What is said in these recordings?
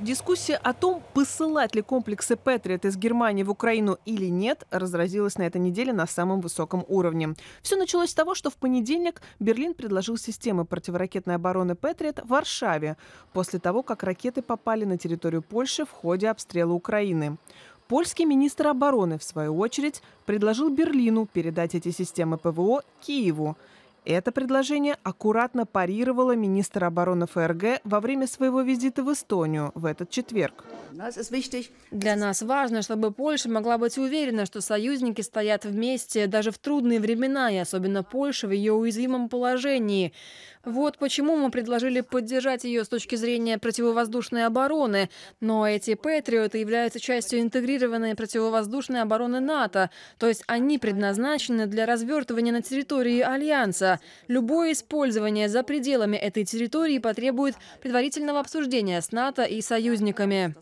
Дискуссия о том, посылать ли комплексы Патриот из Германии в Украину или нет, разразилась на этой неделе на самом высоком уровне. Все началось с того, что в понедельник Берлин предложил системы противоракетной обороны Патриот в Варшаве, после того, как ракеты попали на территорию Польши в ходе обстрела Украины. Польский министр обороны, в свою очередь, предложил Берлину передать эти системы ПВО Киеву. Это предложение аккуратно парировала министр обороны ФРГ во время своего визита в Эстонию в этот четверг. Для нас важно, чтобы Польша могла быть уверена, что союзники стоят вместе даже в трудные времена, и особенно Польша в ее уязвимом положении. Вот почему мы предложили поддержать ее с точки зрения противовоздушной обороны. Но эти «Патриоты» являются частью интегрированной противовоздушной обороны НАТО, то есть они предназначены для развертывания на территории Альянса. Любое использование за пределами этой территории потребует предварительного обсуждения с НАТО и союзниками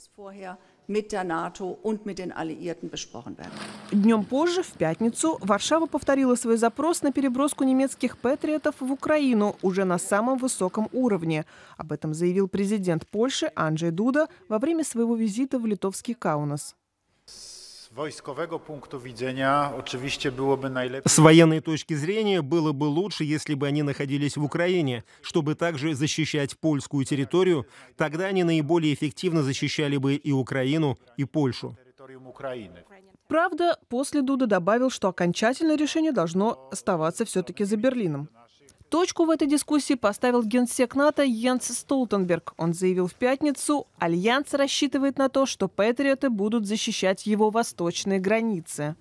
mit der NATO und mit den Alliierten besprochen werden. Днем позже, в пятницу, Варшава повторила свой запрос на переброску немецких патриотов в Украину уже на самом высоком уровне. Об этом заявил президент Польши Анджей Дуда во время своего визита в литовский Каунас. С военной точки зрения было бы лучше, если бы они находились в Украине, чтобы также защищать польскую территорию, тогда они наиболее эффективно защищали бы и Украину, и Польшу. Правда, после Дуда добавил, что окончательное решение должно оставаться все-таки за Берлином. Точку в этой дискуссии поставил генсек НАТО Йенс Столтенберг. Он заявил в пятницу, Альянс рассчитывает на то, что патриоты будут защищать его восточные границы.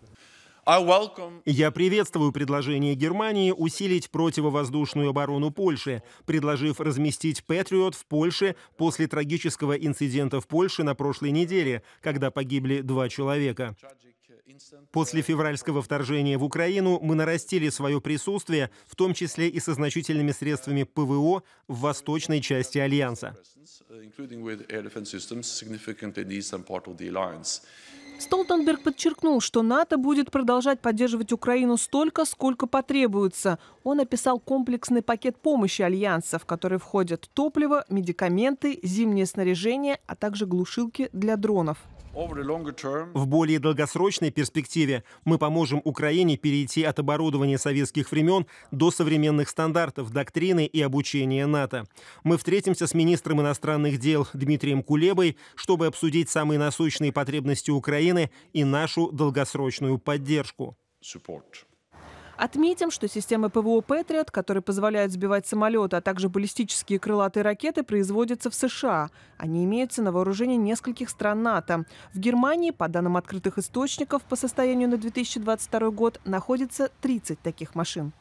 Я приветствую предложение Германии усилить противовоздушную оборону Польши, предложив разместить «Патриот» в Польше после трагического инцидента в Польше на прошлой неделе, когда погибли два человека. После февральского вторжения в Украину мы нарастили свое присутствие, в том числе и со значительными средствами ПВО в восточной части Альянса. Столтенберг подчеркнул, что НАТО будет продолжать поддерживать Украину столько, сколько потребуется. Он описал комплексный пакет помощи Альянса, в который входят топливо, медикаменты, зимнее снаряжение, а также глушилки для дронов. В более долгосрочной перспективе мы поможем Украине перейти от оборудования советских времен до современных стандартов доктрины и обучения НАТО. Мы встретимся с министром иностранных дел Дмитрием Кулебой, чтобы обсудить самые насущные потребности Украины и нашу долгосрочную поддержку. Support. Отметим, что системы ПВО «Патриот», которые позволяют сбивать самолеты, а также баллистические крылатые ракеты, производятся в США. Они имеются на вооружении нескольких стран НАТО. В Германии, по данным открытых источников, по состоянию на 2022 год находится 30 таких машин.